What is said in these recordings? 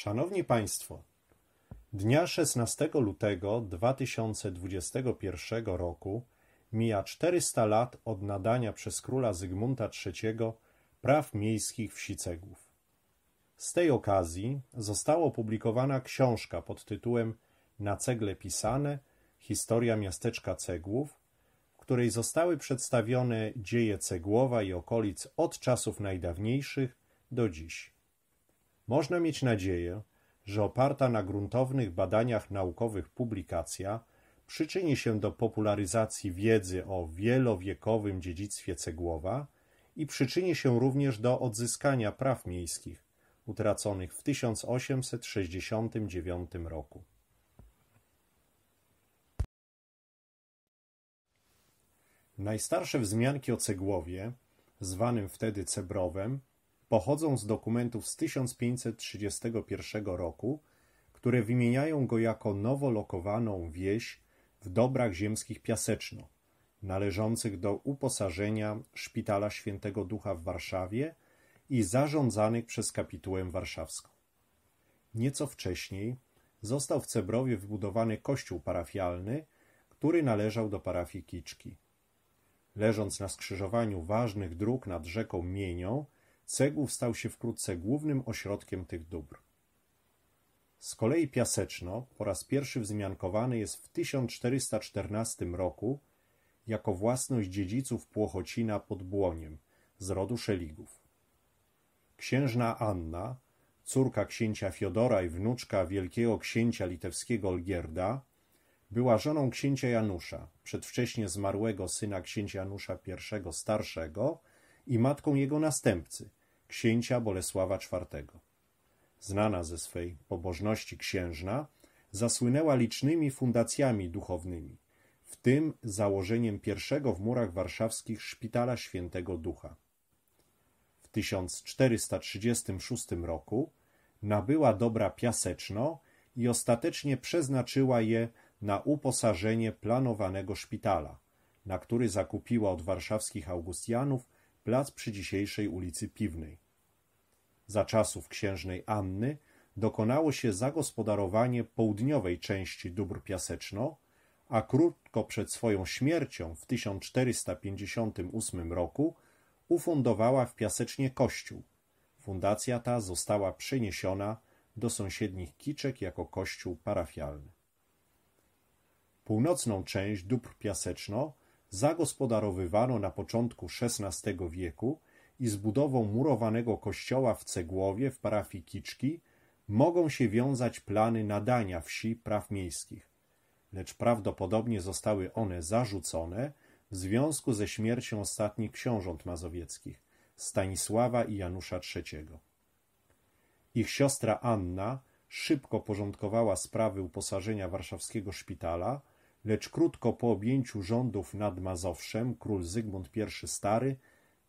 Szanowni Państwo, dnia 16 lutego 2021 roku mija 400 lat od nadania przez króla Zygmunta III praw miejskich wsi cegłów. Z tej okazji została opublikowana książka pod tytułem Na cegle pisane Historia miasteczka cegłów, w której zostały przedstawione dzieje cegłowa i okolic od czasów najdawniejszych do dziś. Można mieć nadzieję, że oparta na gruntownych badaniach naukowych publikacja przyczyni się do popularyzacji wiedzy o wielowiekowym dziedzictwie Cegłowa i przyczyni się również do odzyskania praw miejskich utraconych w 1869 roku. Najstarsze wzmianki o Cegłowie, zwanym wtedy Cebrowem, pochodzą z dokumentów z 1531 roku, które wymieniają go jako nowo lokowaną wieś w dobrach ziemskich Piaseczno, należących do uposażenia Szpitala Świętego Ducha w Warszawie i zarządzanych przez kapitułę warszawską. Nieco wcześniej został w Cebrowie wybudowany kościół parafialny, który należał do parafii Kiczki. Leżąc na skrzyżowaniu ważnych dróg nad rzeką Mienią, Cegów stał się wkrótce głównym ośrodkiem tych dóbr. Z kolei Piaseczno po raz pierwszy wzmiankowany jest w 1414 roku jako własność dziedziców Płochocina pod Błoniem z rodu Szeligów. Księżna Anna, córka księcia Fiodora i wnuczka wielkiego księcia litewskiego Olgierda, była żoną księcia Janusza, przedwcześnie zmarłego syna księcia Janusza I starszego i matką jego następcy, księcia Bolesława IV. Znana ze swej pobożności księżna, zasłynęła licznymi fundacjami duchownymi, w tym założeniem pierwszego w murach warszawskich Szpitala Świętego Ducha. W 1436 roku nabyła dobra Piaseczno i ostatecznie przeznaczyła je na uposażenie planowanego szpitala, na który zakupiła od warszawskich Augustianów plac przy dzisiejszej ulicy Piwnej za czasów księżnej Anny dokonało się zagospodarowanie południowej części dóbr Piaseczno, a krótko przed swoją śmiercią w 1458 roku ufundowała w Piasecznie kościół. Fundacja ta została przeniesiona do sąsiednich Kiczek jako kościół parafialny. Północną część dóbr Piaseczno zagospodarowywano na początku XVI wieku i z budową murowanego kościoła w Cegłowie w parafii Kiczki mogą się wiązać plany nadania wsi praw miejskich, lecz prawdopodobnie zostały one zarzucone w związku ze śmiercią ostatnich książąt mazowieckich, Stanisława i Janusza III. Ich siostra Anna szybko porządkowała sprawy uposażenia warszawskiego szpitala, lecz krótko po objęciu rządów nad Mazowszem król Zygmunt I Stary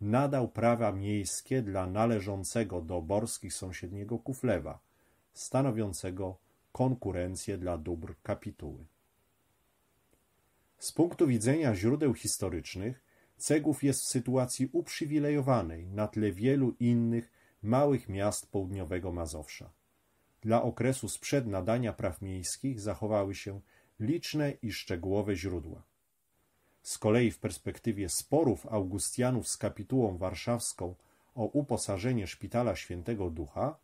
nadał prawa miejskie dla należącego do borskich sąsiedniego Kuflewa, stanowiącego konkurencję dla dóbr kapituły. Z punktu widzenia źródeł historycznych Cegów jest w sytuacji uprzywilejowanej na tle wielu innych małych miast południowego Mazowsza. Dla okresu sprzed nadania praw miejskich zachowały się liczne i szczegółowe źródła. Z kolei w perspektywie sporów Augustianów z kapitułą warszawską o uposażenie szpitala Świętego Ducha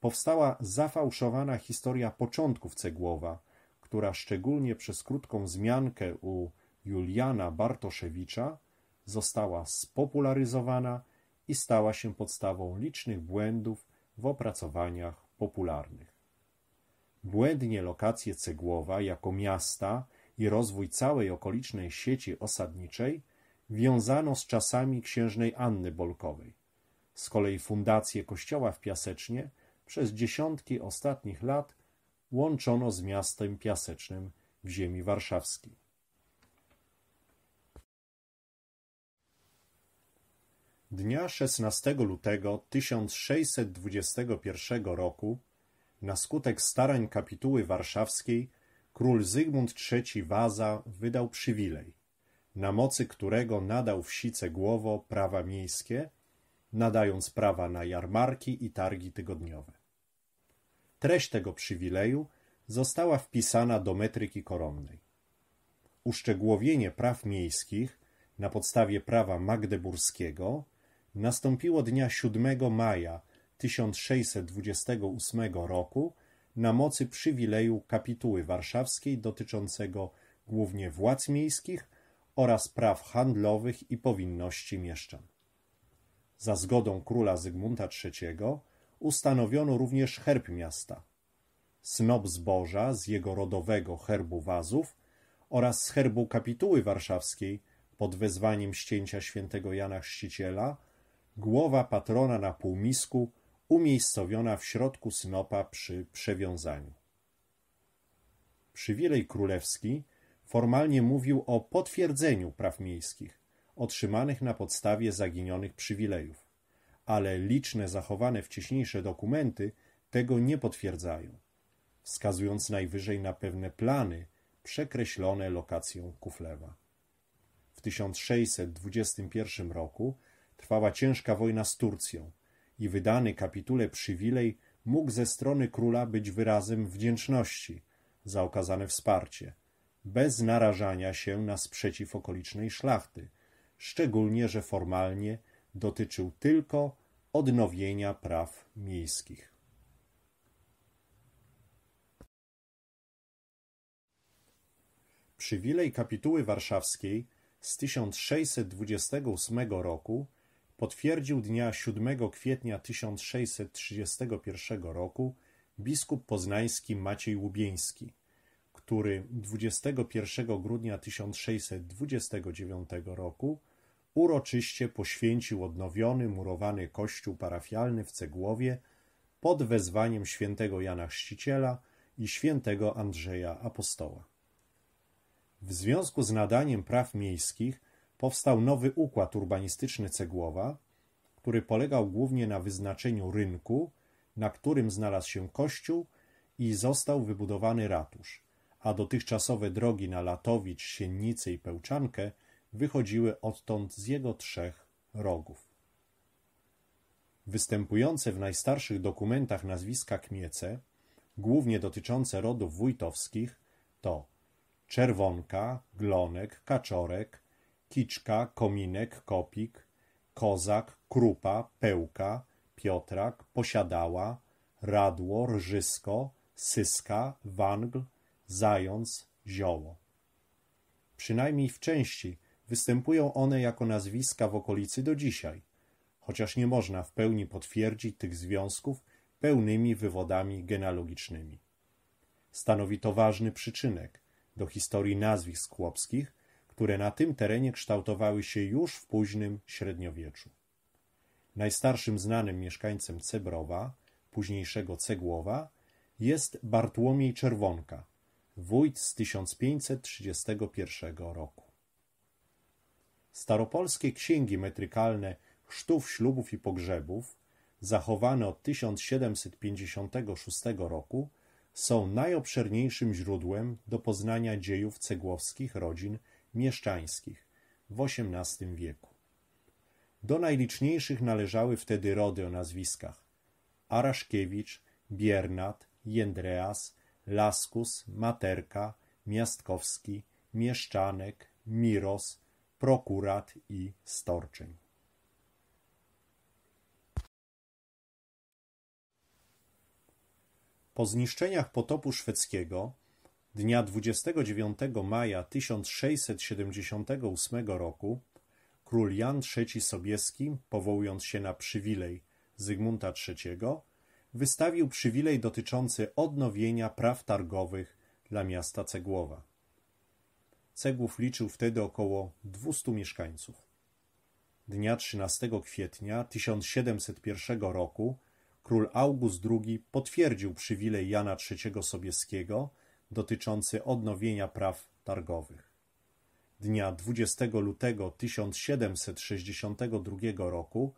powstała zafałszowana historia początków Cegłowa, która szczególnie przez krótką zmiankę u Juliana Bartoszewicza została spopularyzowana i stała się podstawą licznych błędów w opracowaniach popularnych. Błędnie lokacje Cegłowa jako miasta i rozwój całej okolicznej sieci osadniczej wiązano z czasami księżnej Anny Bolkowej. Z kolei fundację kościoła w Piasecznie przez dziesiątki ostatnich lat łączono z miastem Piasecznym w ziemi warszawskiej. Dnia 16 lutego 1621 roku na skutek starań kapituły warszawskiej król Zygmunt III Waza wydał przywilej, na mocy którego nadał wsice głowo prawa miejskie, nadając prawa na jarmarki i targi tygodniowe. Treść tego przywileju została wpisana do metryki koronnej. Uszczegółowienie praw miejskich na podstawie prawa magdeburskiego nastąpiło dnia 7 maja 1628 roku na mocy przywileju kapituły warszawskiej dotyczącego głównie władz miejskich oraz praw handlowych i powinności mieszczan. Za zgodą króla Zygmunta III ustanowiono również herb miasta. Snop zboża z jego rodowego herbu wazów oraz z herbu kapituły warszawskiej pod wezwaniem ścięcia świętego Jana Chrzciciela, głowa patrona na półmisku umiejscowiona w środku snopa przy przewiązaniu. Przywilej królewski formalnie mówił o potwierdzeniu praw miejskich otrzymanych na podstawie zaginionych przywilejów, ale liczne zachowane wcześniejsze dokumenty tego nie potwierdzają, wskazując najwyżej na pewne plany przekreślone lokacją Kuflewa. W 1621 roku trwała ciężka wojna z Turcją, i wydany kapitule przywilej mógł ze strony króla być wyrazem wdzięczności za okazane wsparcie, bez narażania się na sprzeciw okolicznej szlachty, szczególnie, że formalnie dotyczył tylko odnowienia praw miejskich. Przywilej kapituły warszawskiej z 1628 roku potwierdził dnia 7 kwietnia 1631 roku biskup poznański Maciej Łubieński, który 21 grudnia 1629 roku uroczyście poświęcił odnowiony murowany kościół parafialny w Cegłowie pod wezwaniem świętego Jana Chrzciciela i świętego Andrzeja Apostoła. W związku z nadaniem praw miejskich powstał nowy układ urbanistyczny Cegłowa, który polegał głównie na wyznaczeniu rynku, na którym znalazł się kościół i został wybudowany ratusz, a dotychczasowe drogi na Latowicz, Siennicę i Pełczankę wychodziły odtąd z jego trzech rogów. Występujące w najstarszych dokumentach nazwiska Kmiece, głównie dotyczące rodów wójtowskich, to Czerwonka, Glonek, Kaczorek, Kiczka, Kominek, Kopik, Kozak, Krupa, Pełka, Piotrak, Posiadała, Radło, Rżysko, Syska, Wangl, Zając, Zioło. Przynajmniej w części występują one jako nazwiska w okolicy do dzisiaj, chociaż nie można w pełni potwierdzić tych związków pełnymi wywodami genealogicznymi. Stanowi to ważny przyczynek do historii nazwisk chłopskich, które na tym terenie kształtowały się już w późnym średniowieczu. Najstarszym znanym mieszkańcem Cebrowa, późniejszego Cegłowa, jest Bartłomiej Czerwonka, wójt z 1531 roku. Staropolskie księgi metrykalne chrztów, ślubów i pogrzebów, zachowane od 1756 roku, są najobszerniejszym źródłem do poznania dziejów cegłowskich rodzin mieszczańskich w XVIII wieku. Do najliczniejszych należały wtedy rody o nazwiskach Araszkiewicz, Biernat, Jędreas, Laskus, Materka, Miastkowski, Mieszczanek, Miros, Prokurat i Storczyń. Po zniszczeniach potopu szwedzkiego Dnia 29 maja 1678 roku król Jan III Sobieski, powołując się na przywilej Zygmunta III, wystawił przywilej dotyczący odnowienia praw targowych dla miasta Cegłowa. Cegłów liczył wtedy około 200 mieszkańców. Dnia 13 kwietnia 1701 roku król August II potwierdził przywilej Jana III Sobieskiego – dotyczący odnowienia praw targowych. Dnia 20 lutego 1762 roku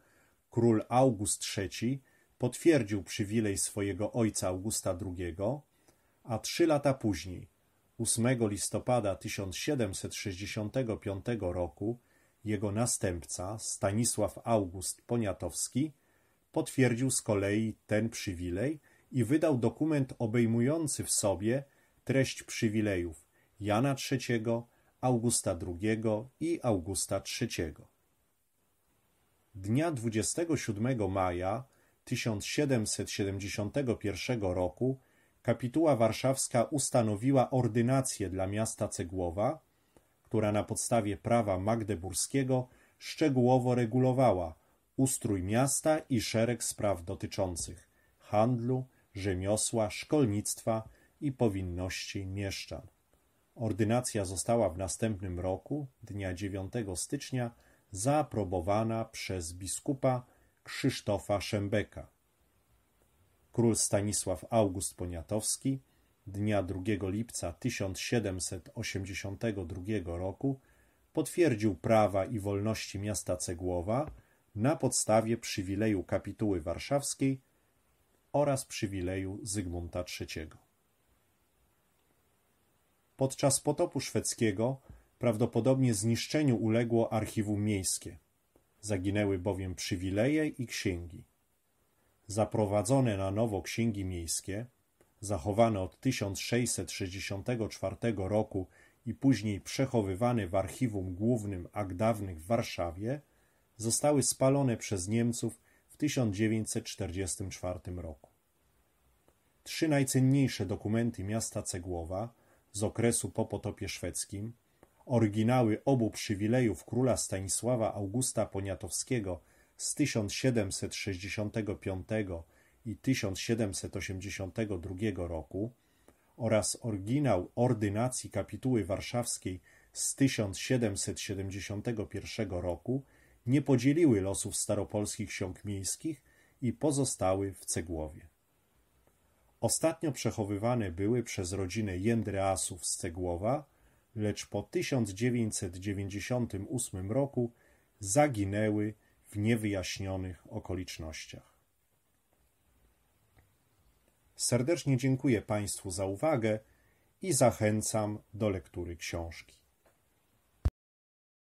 król August III potwierdził przywilej swojego ojca Augusta II, a trzy lata później, 8 listopada 1765 roku, jego następca Stanisław August Poniatowski potwierdził z kolei ten przywilej i wydał dokument obejmujący w sobie treść przywilejów Jana III, Augusta II i Augusta III. Dnia 27 maja 1771 roku kapituła warszawska ustanowiła ordynację dla miasta Cegłowa, która na podstawie prawa magdeburskiego szczegółowo regulowała ustrój miasta i szereg spraw dotyczących handlu, rzemiosła, szkolnictwa, i powinności mieszczan. Ordynacja została w następnym roku, dnia 9 stycznia, zaaprobowana przez biskupa Krzysztofa Szembeka. Król Stanisław August Poniatowski dnia 2 lipca 1782 roku potwierdził prawa i wolności miasta Cegłowa na podstawie przywileju kapituły warszawskiej oraz przywileju Zygmunta III. Podczas potopu szwedzkiego prawdopodobnie zniszczeniu uległo archiwum miejskie. Zaginęły bowiem przywileje i księgi. Zaprowadzone na nowo księgi miejskie, zachowane od 1664 roku i później przechowywane w archiwum głównym Agdawnych w Warszawie, zostały spalone przez Niemców w 1944 roku. Trzy najcenniejsze dokumenty miasta Cegłowa – z okresu po potopie szwedzkim, oryginały obu przywilejów króla Stanisława Augusta Poniatowskiego z 1765 i 1782 roku oraz oryginał ordynacji kapituły warszawskiej z 1771 roku nie podzieliły losów staropolskich ksiąg miejskich i pozostały w Cegłowie. Ostatnio przechowywane były przez rodzinę Jędreasów z Cegłowa, lecz po 1998 roku zaginęły w niewyjaśnionych okolicznościach. Serdecznie dziękuję Państwu za uwagę i zachęcam do lektury książki.